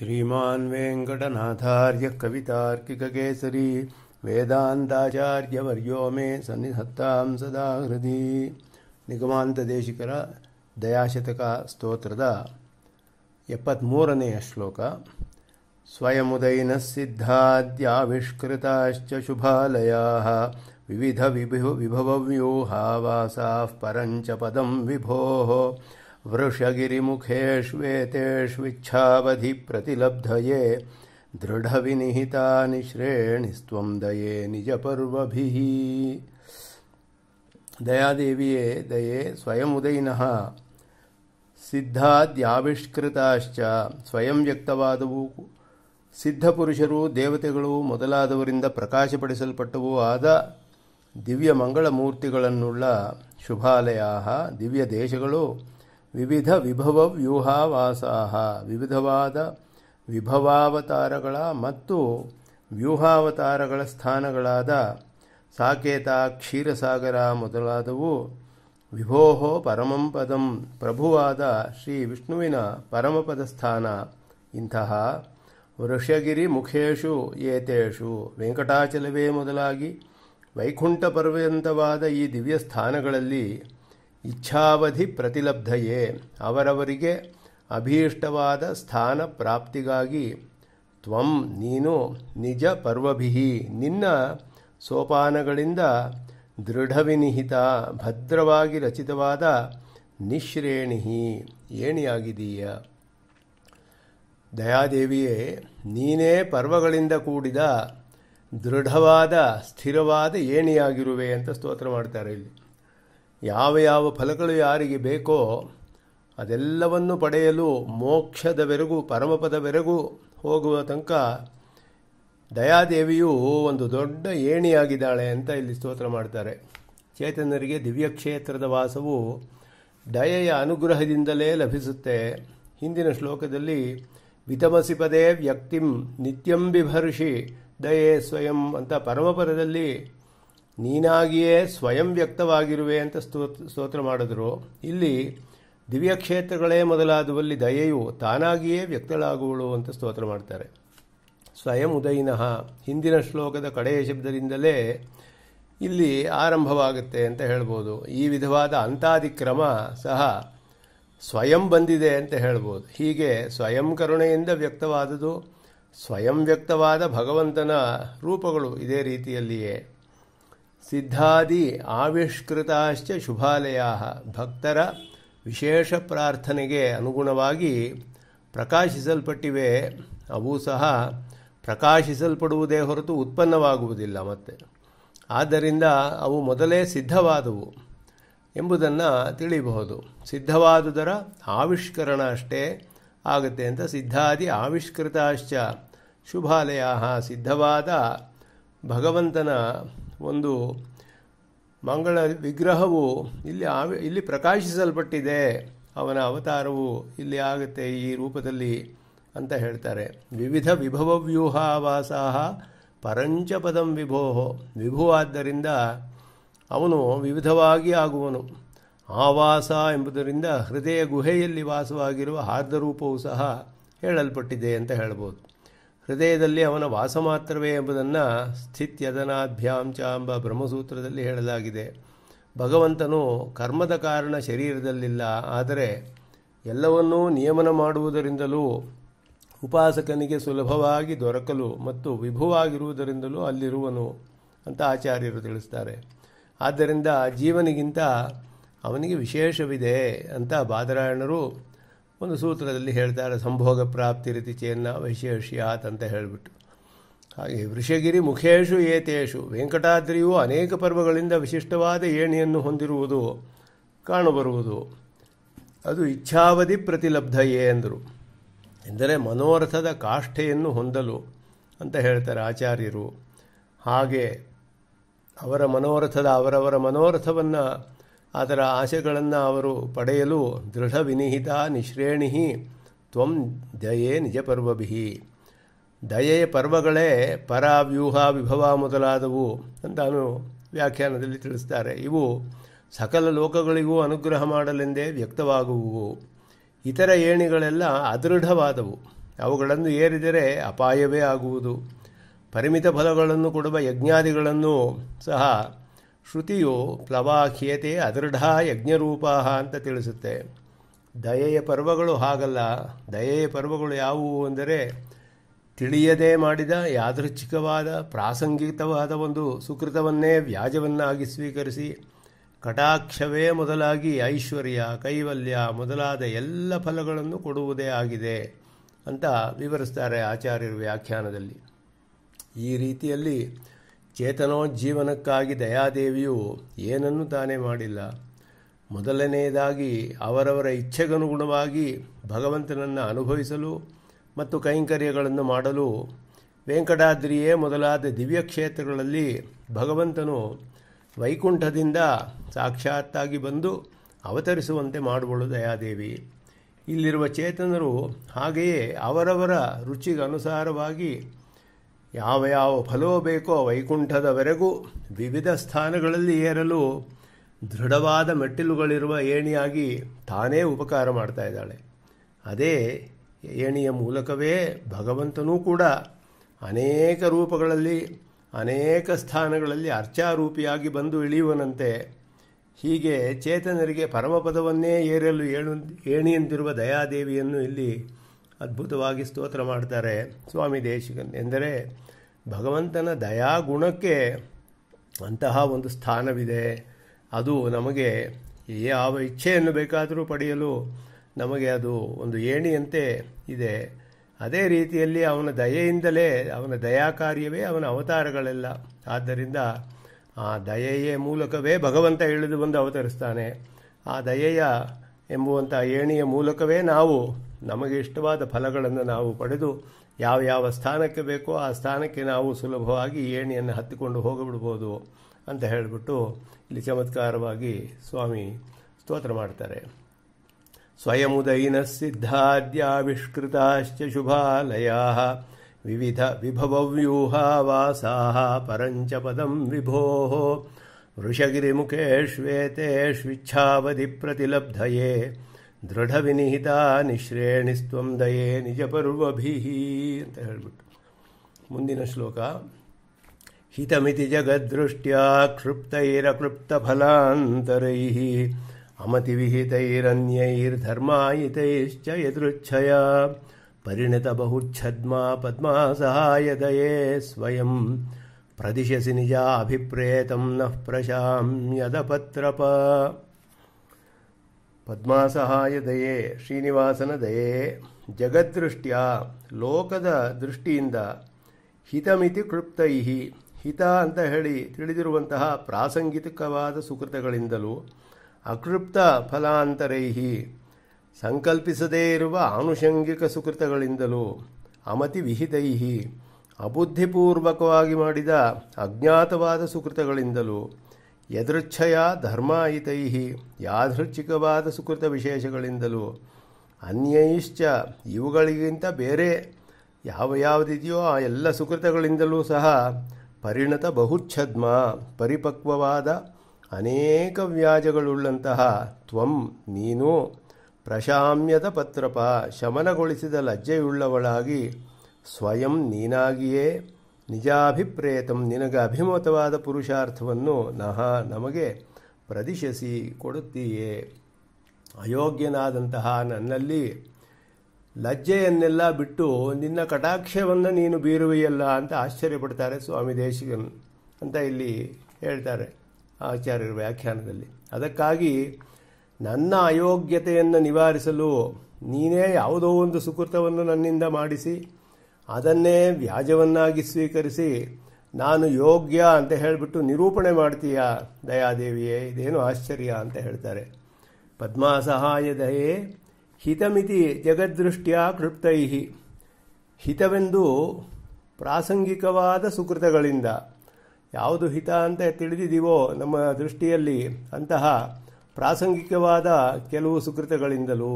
श्रीमान् वेङ्कटनाथार्य कवितार्किकेसरी वेदान्ताचार्यवर्यो मे सन्निहत्तां सदा हृदि निगमान्तदेशिकर दयाशतकस्तोत्रद एपत्मूरने श्लोक स्वयमुदयिनस्सिद्धाद्याविष्कृताश्च शुभालयाः विविधविभु विभवव्यूहावासाः परञ्च पदं विभो ವೃಷಗಿರಿ वृषगिरिमुखेष्वेतेष्विच्छावधिप्रतिलब्धये दृढविनिहितानि श्रेणिस्त्वं दये निजपर्वभिः दयादेवीये दये ಸ್ವಯಮುದಯಿನಃ ಸಿದ್ಧಾದ್ಯಾವಿಷ್ಕೃತಾಶ್ಚ ಸ್ವಯಂ ವ್ಯಕ್ತವಾದವು ಸಿದ್ಧಪುರುಷರು ದೇವತೆಗಳು ಮೊದಲಾದವರಿಂದ ಪ್ರಕಾಶಪಡಿಸಲ್ಪಟ್ಟವೂ ಆದ ದಿವ್ಯ ಶುಭಾಲಯ ದಿವ್ಯ ದೇಶಗಳು ವಿವಿಧ ವಿಭವ ವ್ಯೂಹಾವಾಸಾಹ ವಿವಿಧವಾದ ವಿಭವಾವತಾರಗಳ ಮತ್ತು ವ್ಯೂಹಾವತಾರಗಳ ಸ್ಥಾನಗಳಾದ ಸಾಕೇತ ಕ್ಷೀರಸಾಗರ ಮೊದಲಾದವು ವಿಭೋಹೋ ಪದಂ ಪ್ರಭುವಾದ ಶ್ರೀ ವಿಷ್ಣುವಿನ ಪರಮಪದ ಸ್ಥಾನ ಇಂತಹ ವೃಷಗಿರಿ ಮುಖೇಶು ಏತೇಷು ವೆಂಕಟಾಚಲವೇ ಮೊದಲಾಗಿ ವೈಕುಂಠ ಈ ದಿವ್ಯ ಸ್ಥಾನಗಳಲ್ಲಿ ಇಚ್ಛಾವಧಿ ಪ್ರತಿಲಬ್ಧಯೇ ಅವರವರಿಗೆ ಅಭೀಷ್ಟವಾದ ಸ್ಥಾನ ಪ್ರಾಪ್ತಿಗಾಗಿ ತ್ವಂ ನೀನು ನಿಜ ಪರ್ವಭಿಹಿ ನಿನ್ನ ಸೋಪಾನಗಳಿಂದ ದೃಢವಿನಿಹಿತ ಭದ್ರವಾಗಿ ರಚಿತವಾದ ನಿಶ್ರೇಣಿಹಿ ಏಣಿಯಾಗಿದೀಯ ದಯಾದೇವಿಯೇ ನೀನೇ ಪರ್ವಗಳಿಂದ ಕೂಡಿದ ದೃಢವಾದ ಸ್ಥಿರವಾದ ಏಣಿಯಾಗಿರುವೆ ಅಂತ ಸ್ತೋತ್ರ ಮಾಡ್ತಾರೆ ಇಲ್ಲಿ ಯಾವ ಯಾವ ಫಲಗಳು ಯಾರಿಗೆ ಬೇಕೋ ಅದೆಲ್ಲವನ್ನು ಪಡೆಯಲು ಮೋಕ್ಷದವರೆಗೂ ಪರಮಪದವರೆಗೂ ಹೋಗುವ ತನಕ ದಯಾದೇವಿಯು ಒಂದು ದೊಡ್ಡ ಏಣಿಯಾಗಿದ್ದಾಳೆ ಅಂತ ಇಲ್ಲಿ ಸ್ತೋತ್ರ ಮಾಡ್ತಾರೆ ಚೇತನರಿಗೆ ದಿವ್ಯಕ್ಷೇತ್ರದ ವಾಸವು ದಯೆಯ ಅನುಗ್ರಹದಿಂದಲೇ ಲಭಿಸುತ್ತೆ ಹಿಂದಿನ ಶ್ಲೋಕದಲ್ಲಿ ವಿತಮಸಿ ಪದೇ ವ್ಯಕ್ತಿಂ ನಿತ್ಯಂ ಬಿಭರ್ಷಿ ದಯೆ ಸ್ವಯಂ ಅಂತ ಪರಮಪದದಲ್ಲಿ ನೀನಾಗಿಯೇ ಸ್ವಯಂ ವ್ಯಕ್ತವಾಗಿರುವೆ ಅಂತ ಸ್ತೋತ್ರ ಮಾಡಿದ್ರು ಇಲ್ಲಿ ದಿವ್ಯ ಕ್ಷೇತ್ರಗಳೇ ಮೊದಲಾದುವಲ್ಲಿ ದಯೆಯು ತಾನಾಗಿಯೇ ವ್ಯಕ್ತಳಾಗುವಳು ಅಂತ ಸ್ತೋತ್ರ ಮಾಡ್ತಾರೆ ಸ್ವಯಂ ಉದಯಿನಃ ಹಿಂದಿನ ಶ್ಲೋಕದ ಕಡೆಯ ಶಬ್ದದಿಂದಲೇ ಇಲ್ಲಿ ಆರಂಭವಾಗುತ್ತೆ ಅಂತ ಹೇಳ್ಬೋದು ಈ ವಿಧವಾದ ಅಂತಾದಿಕ್ರಮ ಸಹ ಸ್ವಯಂ ಬಂದಿದೆ ಅಂತ ಹೇಳ್ಬೋದು ಹೀಗೆ ಸ್ವಯಂ ಕರುಣೆಯಿಂದ ವ್ಯಕ್ತವಾದದು ಸ್ವಯಂ ವ್ಯಕ್ತವಾದ ಭಗವಂತನ ರೂಪಗಳು ಇದೇ ರೀತಿಯಲ್ಲಿಯೇ ಸಿದ್ಧಾದಿ ಆವಿಷ್ಕೃತಾಶ್ಚ ಶುಭಾಲಯ ಭಕ್ತರ ವಿಶೇಷ ಪ್ರಾರ್ಥನೆಗೆ ಅನುಗುಣವಾಗಿ ಪ್ರಕಾಶಿಸಲ್ಪಟ್ಟಿವೆ ಅವು ಸಹ ಪ್ರಕಾಶಿಸಲ್ಪಡುವುದೇ ಹೊರತು ಉತ್ಪನ್ನವಾಗುವುದಿಲ್ಲ ಮತ್ತೆ ಆದ್ದರಿಂದ ಅವು ಮೊದಲೇ ಸಿದ್ಧವಾದವು ಎಂಬುದನ್ನು ತಿಳಿಯಬಹುದು ಸಿದ್ಧವಾದುದರ ಆವಿಷ್ಕರಣ ಅಷ್ಟೇ ಆಗುತ್ತೆ ಅಂತ ಸಿದ್ಧಾದಿ ಆವಿಷ್ಕೃತಾಶ್ಚ ಶುಭಾಲಯ ಸಿದ್ಧವಾದ ಭಗವಂತನ ಒಂದು ಮಂಗಳ ವಿಗ್ರಹವು ಇಲ್ಲಿ ಇಲ್ಲಿ ಪ್ರಕಾಶಿಸಲ್ಪಟ್ಟಿದೆ ಅವನ ಅವತಾರವು ಇಲ್ಲಿ ಆಗುತ್ತೆ ಈ ರೂಪದಲ್ಲಿ ಅಂತ ಹೇಳ್ತಾರೆ ವಿವಿಧ ವಿಭವ ವ್ಯೂಹಾವಾಸಾಹ ಪರಂಚಪದಂ ವಿಭೋ ವಿಭುವಾದ್ದರಿಂದ ಅವನು ವಿವಿಧವಾಗಿ ಆಗುವನು ಆವಾಸ ಎಂಬುದರಿಂದ ಹೃದಯ ಗುಹೆಯಲ್ಲಿ ವಾಸವಾಗಿರುವ ಹಾರ್ದರೂಪವೂ ಸಹ ಹೇಳಲ್ಪಟ್ಟಿದೆ ಅಂತ ಹೇಳ್ಬೋದು ಹೃದಯದಲ್ಲಿ ಅವನ ವಾಸ ಮಾತ್ರವೇ ಎಂಬುದನ್ನು ಸ್ಥಿತ್ಯದನಾಭ್ಯಾಂಚ ಎಂಬ ಬ್ರಹ್ಮಸೂತ್ರದಲ್ಲಿ ಹೇಳಲಾಗಿದೆ ಭಗವಂತನು ಕರ್ಮದ ಕಾರಣ ಶರೀರದಲ್ಲಿಲ್ಲ ಆದರೆ ಎಲ್ಲವನ್ನೂ ನಿಯಮನ ಮಾಡುವುದರಿಂದಲೂ ಉಪಾಸಕನಿಗೆ ಸುಲಭವಾಗಿ ದೊರಕಲು ಮತ್ತು ವಿಭುವಾಗಿರುವುದರಿಂದಲೂ ಅಲ್ಲಿರುವನು ಅಂತ ಆಚಾರ್ಯರು ತಿಳಿಸ್ತಾರೆ ಆದ್ದರಿಂದ ಜೀವನಿಗಿಂತ ಅವನಿಗೆ ವಿಶೇಷವಿದೆ ಅಂತ ಬಾದರಾಯಣರು ಒಂದು ಸೂತ್ರದಲ್ಲಿ ಹೇಳ್ತಾರೆ ಸಂಭೋಗ ಪ್ರಾಪ್ತಿ ರೀತಿ ಚೇನ್ನ ವೈಶೇಷ್ಯಾತ್ ಅಂತ ಹೇಳಿಬಿಟ್ಟು ಹಾಗೆ ವೃಷಗಿರಿ ಮುಖೇಶು ಏತೇಶು ವೆಂಕಟಾದ್ರಿಯು ಅನೇಕ ಪರ್ವಗಳಿಂದ ವಿಶಿಷ್ಟವಾದ ಏಣಿಯನ್ನು ಹೊಂದಿರುವುದು ಕಾಣಬರುವುದು ಅದು ಇಚ್ಛಾವಧಿ ಪ್ರತಿಲಬ್ಧಯೇ ಅಂದರು ಎಂದರೆ ಮನೋರಥದ ಕಾಷ್ಠೆಯನ್ನು ಹೊಂದಲು ಅಂತ ಹೇಳ್ತಾರೆ ಆಚಾರ್ಯರು ಹಾಗೆ ಅವರ ಮನೋರಥದ ಅವರವರ ಮನೋರಥವನ್ನು ಅದರ ಆಸೆಗಳನ್ನು ಅವರು ಪಡೆಯಲು ದೃಢ ವಿನಿಹಿತ ನಿಶ್ರೇಣಿ ತ್ವಂ ದಯೇ ನಿಜಪರ್ವಭಿಹಿ ಪರ್ವಭಿ ದಯೆಯ ಪರ್ವಗಳೇ ಪರ ವ್ಯೂಹ ವಿಭವ ಮೊದಲಾದವು ಅಂತಾನು ವ್ಯಾಖ್ಯಾನದಲ್ಲಿ ತಿಳಿಸ್ತಾರೆ ಇವು ಸಕಲ ಲೋಕಗಳಿಗೂ ಅನುಗ್ರಹ ಮಾಡಲೆಂದೇ ವ್ಯಕ್ತವಾಗುವು ಇತರ ಏಣಿಗಳೆಲ್ಲ ಅದೃಢವಾದವು ಅವುಗಳನ್ನು ಏರಿದರೆ ಅಪಾಯವೇ ಆಗುವುದು ಪರಿಮಿತ ಫಲಗಳನ್ನು ಕೊಡುವ ಯಜ್ಞಾದಿಗಳನ್ನು ಸಹ ಶ್ರುತಿಯು ಪ್ಲವಾಖ್ಯತೆ ಅದೃಢ ಯಜ್ಞರೂಪ ಅಂತ ತಿಳಿಸುತ್ತೆ ದಯೆಯ ಪರ್ವಗಳು ಹಾಗಲ್ಲ ದಯೆಯ ಪರ್ವಗಳು ಯಾವುವು ಅಂದರೆ ತಿಳಿಯದೆ ಮಾಡಿದ ಯಾದೃಚ್ಛಿಕವಾದ ಪ್ರಾಸಂಗಿಕವಾದ ಒಂದು ಸುಕೃತವನ್ನೇ ವ್ಯಾಜವನ್ನಾಗಿ ಸ್ವೀಕರಿಸಿ ಕಟಾಕ್ಷವೇ ಮೊದಲಾಗಿ ಐಶ್ವರ್ಯ ಕೈವಲ್ಯ ಮೊದಲಾದ ಎಲ್ಲ ಫಲಗಳನ್ನು ಕೊಡುವುದೇ ಆಗಿದೆ ಅಂತ ವಿವರಿಸ್ತಾರೆ ಆಚಾರ್ಯರು ವ್ಯಾಖ್ಯಾನದಲ್ಲಿ ಈ ರೀತಿಯಲ್ಲಿ ಚೇತನೋಜ್ಜೀವನಕ್ಕಾಗಿ ದಯಾದೇವಿಯು ಏನನ್ನು ತಾನೇ ಮಾಡಿಲ್ಲ ಮೊದಲನೆಯದಾಗಿ ಅವರವರ ಇಚ್ಛೆಗನುಗುಣವಾಗಿ ಭಗವಂತನನ್ನು ಅನುಭವಿಸಲು ಮತ್ತು ಕೈಂಕರ್ಯಗಳನ್ನು ಮಾಡಲು ವೆಂಕಟಾದ್ರಿಯೇ ಮೊದಲಾದ ದಿವ್ಯಕ್ಷೇತ್ರಗಳಲ್ಲಿ ಭಗವಂತನು ವೈಕುಂಠದಿಂದ ಸಾಕ್ಷಾತ್ತಾಗಿ ಬಂದು ಅವತರಿಸುವಂತೆ ಮಾಡುವಳು ದಯಾದೇವಿ ಇಲ್ಲಿರುವ ಚೇತನರು ಹಾಗೆಯೇ ಅವರವರ ರುಚಿಗನುಸಾರವಾಗಿ ಯಾವ ಯಾವ ಫಲೋ ಬೇಕೋ ವೈಕುಂಠದವರೆಗೂ ವಿವಿಧ ಸ್ಥಾನಗಳಲ್ಲಿ ಏರಲು ದೃಢವಾದ ಮೆಟ್ಟಿಲುಗಳಿರುವ ಏಣಿಯಾಗಿ ತಾನೇ ಉಪಕಾರ ಮಾಡ್ತಾ ಇದ್ದಾಳೆ ಅದೇ ಏಣಿಯ ಮೂಲಕವೇ ಭಗವಂತನೂ ಕೂಡ ಅನೇಕ ರೂಪಗಳಲ್ಲಿ ಅನೇಕ ಸ್ಥಾನಗಳಲ್ಲಿ ಅರ್ಚಾರೂಪಿಯಾಗಿ ಬಂದು ಇಳಿಯುವನಂತೆ ಹೀಗೆ ಚೇತನರಿಗೆ ಪರಮಪದವನ್ನೇ ಏರಲು ಏಣು ಏಣಿಯಂತಿರುವ ದಯಾದೇವಿಯನ್ನು ಇಲ್ಲಿ ಅದ್ಭುತವಾಗಿ ಸ್ತೋತ್ರ ಮಾಡ್ತಾರೆ ಸ್ವಾಮಿ ದೇಶಿಕನ್ ಎಂದರೆ ಭಗವಂತನ ದಯಾಗುಣಕ್ಕೆ ಅಂತಹ ಒಂದು ಸ್ಥಾನವಿದೆ ಅದು ನಮಗೆ ಯಾವ ಇಚ್ಛೆಯನ್ನು ಬೇಕಾದರೂ ಪಡೆಯಲು ನಮಗೆ ಅದು ಒಂದು ಏಣಿಯಂತೆ ಇದೆ ಅದೇ ರೀತಿಯಲ್ಲಿ ಅವನ ದಯೆಯಿಂದಲೇ ಅವನ ದಯಾ ಕಾರ್ಯವೇ ಅವನ ಅವತಾರಗಳೆಲ್ಲ ಆದ್ದರಿಂದ ಆ ದಯೆಯ ಮೂಲಕವೇ ಭಗವಂತ ಇಳಿದು ಬಂದು ಅವತರಿಸ್ತಾನೆ ಆ ದಯೆಯ ಎಂಬುವಂಥ ಏಣಿಯ ಮೂಲಕವೇ ನಾವು ನಮಗೆ ಇಷ್ಟವಾದ ಫಲಗಳನ್ನು ನಾವು ಪಡೆದು ಯಾವ ಯಾವ ಸ್ಥಾನಕ್ಕೆ ಬೇಕೋ ಆ ಸ್ಥಾನಕ್ಕೆ ನಾವು ಸುಲಭವಾಗಿ ಏಣಿಯನ್ನು ಹತ್ತಿಕೊಂಡು ಹೋಗಿಬಿಡ್ಬೋದು ಅಂತ ಹೇಳಿಬಿಟ್ಟು ಇಲ್ಲಿ ಚಮತ್ಕಾರವಾಗಿ ಸ್ವಾಮಿ ಸ್ತೋತ್ರ ಮಾಡ್ತಾರೆ ಸ್ವಯಮುದಯಿನ ಸಿದ್ಧಾದ್ಯಾವಿಷ್ಕೃತಾಶ್ಚ ಶುಭಾಲಯ ವಿವಿಧ ವಿಭವವ್ಯೂಹಾವಾಸಾ ಪರಂಚ ಪದಂ ವಿಭೋ ವೃಷಗಿರಿ ವೃಷಗಿರಿಮುಖೇಶ್ವೇತೇಶ್ವಿಚ್ಛಾವಧಿ ಪ್ರತಿಲಬ್ಧಯೇ द्रढविनिहिता निश्रेणित्वं दयेनिजपूर्वभिः ಅಂತ ಹೇಳಿಬಿಟ್ಟು ಮುಂದಿನ ಶ್ಲೋಕ ಹಿತಮಿತಿ జగದ್ರುಷ್ಟ್ಯಾ ಕ್ಷೃಪ್ತೈರ કૃಪ್ತಫಲಾಂತರೈ ಅಮತಿವಿಹಿತೈರನ್ಯೈರ್ ಧರ್ಮಾಯಿತೈಶ್ಚ ಯದುಚ್ಛಯ ಪರಿಣತ ಬಹುಚ್ಛದ್ಮಾ ಪದ್ಮ ಸಹಾಯದಯೇ ಸ್ವಯಂ ಪ್ರತಿಶಸಿ ನಿಜಾ ಅಭಿಪ್ರೇತಂ ನ ಪ್ರಶಾಂ ಯದಪತ್ರಪ ದಯೆ ಶ್ರೀನಿವಾಸನ ದಯೆ ಜಗದೃಷ್ಟ್ಯ ಲೋಕದ ದೃಷ್ಟಿಯಿಂದ ಹಿತಮಿತಿ ಕೃಪ್ತೈಹಿ ಹಿತ ಅಂತ ಹೇಳಿ ತಿಳಿದಿರುವಂತಹ ಪ್ರಾಸಂಗಿಕವಾದ ಸುಕೃತಗಳಿಂದಲೂ ಅಕೃಪ್ತ ಫಲಾಂತರೈಹಿ ಸಂಕಲ್ಪಿಸದೇ ಇರುವ ಆನುಷಂಗಿಕ ಸುಕೃತಗಳಿಂದಲೂ ಅಮತಿ ವಿಹಿತೈಹಿ ಅಬುದ್ಧಿಪೂರ್ವಕವಾಗಿ ಮಾಡಿದ ಅಜ್ಞಾತವಾದ ಸುಕೃತಗಳಿಂದಲೂ ಯದೃಚ್ಛಯ ಧರ್ಮಾಯಿತೈ ಯಾದೃಚ್ಛಿಕವಾದ ಸುಕೃತ ವಿಶೇಷಗಳಿಂದಲೂ ಅನ್ಯೈಶ್ಚ ಇವುಗಳಿಗಿಂತ ಬೇರೆ ಯಾವ ಯಾವುದಿದೆಯೋ ಆ ಎಲ್ಲ ಸುಕೃತಗಳಿಂದಲೂ ಸಹ ಪರಿಣತ ಬಹುಚ್ಛದ್ಮ ಪರಿಪಕ್ವವಾದ ಅನೇಕ ವ್ಯಾಜಗಳುಳ್ಳಂತಹ ತ್ವಂ ನೀನು ಪ್ರಶಾಮ್ಯದ ಪತ್ರಪ ಶಮನಗೊಳಿಸಿದ ಲಜ್ಜೆಯುಳ್ಳವಳಾಗಿ ಸ್ವಯಂ ನೀನಾಗಿಯೇ ನಿಜಾಭಿಪ್ರೇತಂ ನಿನಗ ಅಭಿಮತವಾದ ಪುರುಷಾರ್ಥವನ್ನು ನಹ ನಮಗೆ ಪ್ರದಿಶಿಸಿ ಕೊಡುತ್ತೀಯೇ ಅಯೋಗ್ಯನಾದಂತಹ ನನ್ನಲ್ಲಿ ಲಜ್ಜೆಯನ್ನೆಲ್ಲ ಬಿಟ್ಟು ನಿನ್ನ ಕಟಾಕ್ಷವನ್ನು ನೀನು ಬೀರುವೆಯಲ್ಲ ಅಂತ ಆಶ್ಚರ್ಯಪಡ್ತಾರೆ ಸ್ವಾಮಿ ದೇಶಿಕನ್ ಅಂತ ಇಲ್ಲಿ ಹೇಳ್ತಾರೆ ಆಚಾರ್ಯರ ವ್ಯಾಖ್ಯಾನದಲ್ಲಿ ಅದಕ್ಕಾಗಿ ನನ್ನ ಅಯೋಗ್ಯತೆಯನ್ನು ನಿವಾರಿಸಲು ನೀನೇ ಯಾವುದೋ ಒಂದು ಸುಕೃತವನ್ನು ನನ್ನಿಂದ ಮಾಡಿಸಿ ಅದನ್ನೇ ವ್ಯಾಜವನ್ನಾಗಿ ಸ್ವೀಕರಿಸಿ ನಾನು ಯೋಗ್ಯ ಅಂತ ಹೇಳಿಬಿಟ್ಟು ನಿರೂಪಣೆ ಮಾಡ್ತೀಯಾ ದಯಾದೇವಿಯೇ ಇದೇನು ಆಶ್ಚರ್ಯ ಅಂತ ಹೇಳ್ತಾರೆ ಪದ್ಮಾಸಹಾಯ ದಯೇ ಹಿತಮಿತಿ ಜಗದೃಷ್ಟ್ಯಾ ಕೃಪ್ತೈಹಿ ಹಿತವೆಂದು ಪ್ರಾಸಂಗಿಕವಾದ ಸುಕೃತಗಳಿಂದ ಯಾವುದು ಹಿತ ಅಂತ ತಿಳಿದಿದ್ದೀವೋ ನಮ್ಮ ದೃಷ್ಟಿಯಲ್ಲಿ ಅಂತಹ ಪ್ರಾಸಂಗಿಕವಾದ ಕೆಲವು ಸುಕೃತಗಳಿಂದಲೂ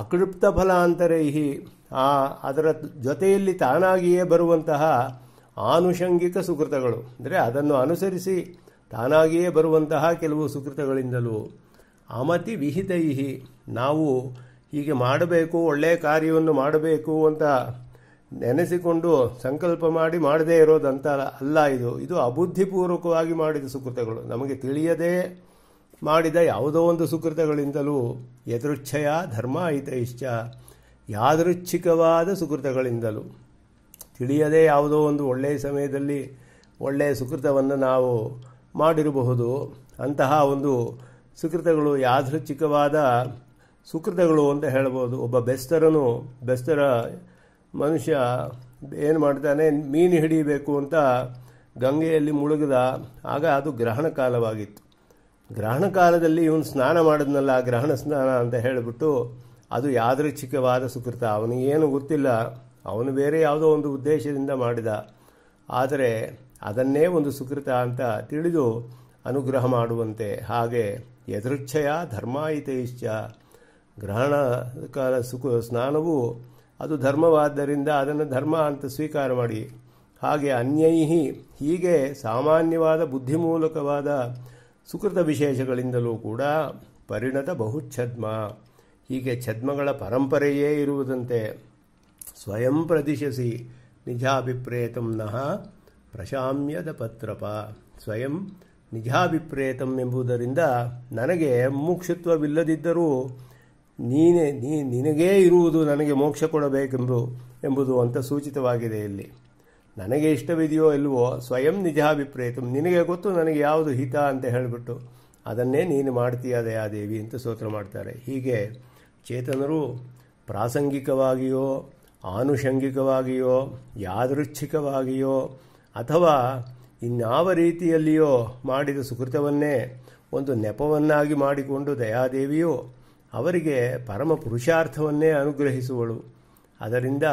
ಅಕೃಪ್ತ ಫಲಾಂತರೈಹಿ ಆ ಅದರ ಜೊತೆಯಲ್ಲಿ ತಾನಾಗಿಯೇ ಬರುವಂತಹ ಆನುಷಂಗಿಕ ಸುಕೃತಗಳು ಅಂದರೆ ಅದನ್ನು ಅನುಸರಿಸಿ ತಾನಾಗಿಯೇ ಬರುವಂತಹ ಕೆಲವು ಸುಕೃತಗಳಿಂದಲೂ ಅಮತಿ ವಿಹಿತೈಹಿ ನಾವು ಹೀಗೆ ಮಾಡಬೇಕು ಒಳ್ಳೆಯ ಕಾರ್ಯವನ್ನು ಮಾಡಬೇಕು ಅಂತ ನೆನೆಸಿಕೊಂಡು ಸಂಕಲ್ಪ ಮಾಡಿ ಮಾಡದೇ ಇರೋದಂತ ಅಲ್ಲ ಇದು ಇದು ಅಬುದ್ಧಿಪೂರ್ವಕವಾಗಿ ಮಾಡಿದ ಸುಕೃತಗಳು ನಮಗೆ ತಿಳಿಯದೇ ಮಾಡಿದ ಯಾವುದೋ ಒಂದು ಸುಕೃತಗಳಿಂದಲೂ ಯದೃಚ್ಛಯ ಧರ್ಮ ಇತೈಶ್ಚ ಯಾದೃಚ್ಛಿಕವಾದ ಸುಕೃತಗಳಿಂದಲೂ ತಿಳಿಯದೇ ಯಾವುದೋ ಒಂದು ಒಳ್ಳೆಯ ಸಮಯದಲ್ಲಿ ಒಳ್ಳೆಯ ಸುಕೃತವನ್ನು ನಾವು ಮಾಡಿರಬಹುದು ಅಂತಹ ಒಂದು ಸುಕೃತಗಳು ಯಾದೃಚ್ಛಿಕವಾದ ಸುಕೃತಗಳು ಅಂತ ಹೇಳ್ಬೋದು ಒಬ್ಬ ಬೆಸ್ತರನು ಬೆಸ್ತರ ಮನುಷ್ಯ ಏನು ಮಾಡ್ತಾನೆ ಮೀನು ಹಿಡಿಯಬೇಕು ಅಂತ ಗಂಗೆಯಲ್ಲಿ ಮುಳುಗಿದ ಆಗ ಅದು ಗ್ರಹಣ ಕಾಲವಾಗಿತ್ತು ಗ್ರಹಣ ಕಾಲದಲ್ಲಿ ಇವನು ಸ್ನಾನ ಮಾಡಿದ್ನಲ್ಲ ಗ್ರಹಣ ಸ್ನಾನ ಅಂತ ಹೇಳಿಬಿಟ್ಟು ಅದು ಯಾದೃಚ್ಛಿಕವಾದ ಸುಕೃತ ಅವನಿಗೇನು ಗೊತ್ತಿಲ್ಲ ಅವನು ಬೇರೆ ಯಾವುದೋ ಒಂದು ಉದ್ದೇಶದಿಂದ ಮಾಡಿದ ಆದರೆ ಅದನ್ನೇ ಒಂದು ಸುಕೃತ ಅಂತ ತಿಳಿದು ಅನುಗ್ರಹ ಮಾಡುವಂತೆ ಹಾಗೆ ಯದೃಚ್ಛಯ ಧರ್ಮಾಯಿತೈಶ್ಚ ಗ್ರಹಣ ಕಾಲ ಸುಖ ಸ್ನಾನವು ಅದು ಧರ್ಮವಾದ್ದರಿಂದ ಅದನ್ನು ಧರ್ಮ ಅಂತ ಸ್ವೀಕಾರ ಮಾಡಿ ಹಾಗೆ ಅನ್ಯೈಹಿ ಹೀಗೆ ಸಾಮಾನ್ಯವಾದ ಬುದ್ಧಿಮೂಲಕವಾದ ಸುಕೃತ ವಿಶೇಷಗಳಿಂದಲೂ ಕೂಡ ಪರಿಣತ ಬಹುಚ್ಛದ್ಮ ಹೀಗೆ ಛದ್ಮಗಳ ಪರಂಪರೆಯೇ ಇರುವುದಂತೆ ಸ್ವಯಂ ಪ್ರದಿಶಸಿ ನಿಜಾಭಿಪ್ರೇತಂನಃ ಪ್ರಶಾಮ್ಯದ ಪತ್ರಪ ಸ್ವಯಂ ನಿಜಾಭಿಪ್ರೇತಂ ಎಂಬುದರಿಂದ ನನಗೆ ಮುಕ್ಷತ್ವವಿಲ್ಲದಿದ್ದರೂ ನೀನೇ ನೀ ನಿನಗೇ ಇರುವುದು ನನಗೆ ಮೋಕ್ಷ ಕೊಡಬೇಕೆಂಬು ಎಂಬುದು ಅಂತ ಸೂಚಿತವಾಗಿದೆ ಇಲ್ಲಿ ನನಗೆ ಇಷ್ಟವಿದೆಯೋ ಇಲ್ವೋ ಸ್ವಯಂ ನಿಜಾಭಿಪ್ರೇತು ನಿನಗೆ ಗೊತ್ತು ನನಗೆ ಯಾವುದು ಹಿತ ಅಂತ ಹೇಳಿಬಿಟ್ಟು ಅದನ್ನೇ ನೀನು ಮಾಡ್ತೀಯ ದಯಾದೇವಿ ದೇವಿ ಅಂತ ಸ್ತೋತ್ರ ಮಾಡ್ತಾರೆ ಹೀಗೆ ಚೇತನರು ಪ್ರಾಸಂಗಿಕವಾಗಿಯೋ ಆನುಷಂಗಿಕವಾಗಿಯೋ ಯಾದೃಚ್ಛಿಕವಾಗಿಯೋ ಅಥವಾ ಇನ್ಯಾವ ರೀತಿಯಲ್ಲಿಯೋ ಮಾಡಿದ ಸುಕೃತವನ್ನೇ ಒಂದು ನೆಪವನ್ನಾಗಿ ಮಾಡಿಕೊಂಡು ದಯಾದೇವಿಯು ಅವರಿಗೆ ಪರಮ ಪುರುಷಾರ್ಥವನ್ನೇ ಅನುಗ್ರಹಿಸುವಳು ಅದರಿಂದ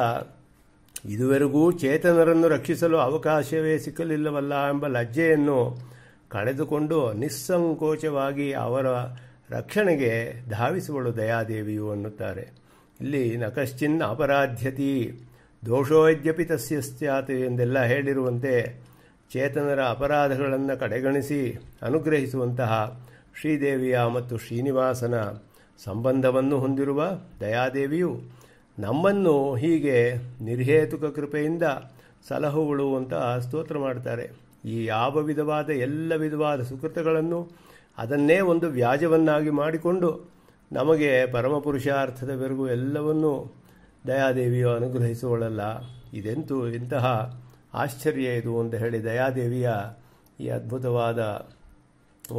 ಇದುವರೆಗೂ ಚೇತನರನ್ನು ರಕ್ಷಿಸಲು ಅವಕಾಶವೇ ಸಿಕ್ಕಲಿಲ್ಲವಲ್ಲ ಎಂಬ ಲಜ್ಜೆಯನ್ನು ಕಳೆದುಕೊಂಡು ನಿಸ್ಸಂಕೋಚವಾಗಿ ಅವರ ರಕ್ಷಣೆಗೆ ಧಾವಿಸುವಳು ದಯಾದೇವಿಯು ಅನ್ನುತ್ತಾರೆ ಇಲ್ಲಿ ನಕಶ್ಚಿನ್ ಅಪರಾಧ್ಯತಿ ದೋಷೋದ್ಯಪಿ ತಸ್ಯ ಎಂದೆಲ್ಲ ಹೇಳಿರುವಂತೆ ಚೇತನರ ಅಪರಾಧಗಳನ್ನು ಕಡೆಗಣಿಸಿ ಅನುಗ್ರಹಿಸುವಂತಹ ಶ್ರೀದೇವಿಯ ಮತ್ತು ಶ್ರೀನಿವಾಸನ ಸಂಬಂಧವನ್ನು ಹೊಂದಿರುವ ದಯಾದೇವಿಯು ನಮ್ಮನ್ನು ಹೀಗೆ ನಿರ್ಹೇತುಕ ಕೃಪೆಯಿಂದ ಸಲಹುಗಳು ಅಂತ ಸ್ತೋತ್ರ ಮಾಡ್ತಾರೆ ಈ ಯಾವ ವಿಧವಾದ ಎಲ್ಲ ವಿಧವಾದ ಸುಕೃತಗಳನ್ನು ಅದನ್ನೇ ಒಂದು ವ್ಯಾಜವನ್ನಾಗಿ ಮಾಡಿಕೊಂಡು ನಮಗೆ ಪರಮಪುರುಷಾರ್ಥದವರೆಗೂ ಎಲ್ಲವನ್ನೂ ದಯಾದೇವಿಯು ಅನುಗ್ರಹಿಸುವಳಲ್ಲ ಇದೆಂತೂ ಇಂತಹ ಆಶ್ಚರ್ಯ ಇದು ಅಂತ ಹೇಳಿ ದಯಾದೇವಿಯ ಈ ಅದ್ಭುತವಾದ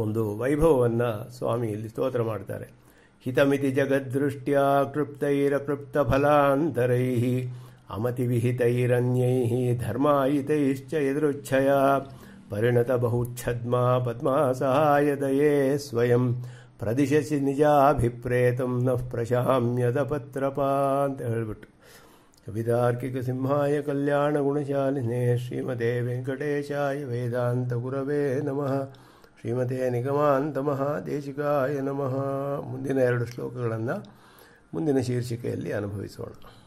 ಒಂದು ವೈಭವವನ್ನು ಸ್ವಾಮಿ ಇಲ್ಲಿ ಸ್ತೋತ್ರ ಮಾಡ್ತಾರೆ हितमिति जगद्दृष्ट्या कृप्तैरकृप्तफलान्तरैः अमतिविहितैरन्यैः धर्मायितैश्च यदृच्छया परिणतबहुच्छद्मा बहुच्छद्मा पद्मासहाय दये स्वयम् प्रदिशसि निजाभिप्रेतम् नः प्रशाम्यतपत्रपान्तर्किकसिंहाय कल्याणगुणशालिने श्रीमते वेङ्कटेशाय वेदान्तगुरवे नमः ಶ್ರೀಮತೆ ನಿಗಮಾಂತ ದೇಶಿಕಾಯ ನಮಃ ಮುಂದಿನ ಎರಡು ಶ್ಲೋಕಗಳನ್ನು ಮುಂದಿನ ಶೀರ್ಷಿಕೆಯಲ್ಲಿ ಅನುಭವಿಸೋಣ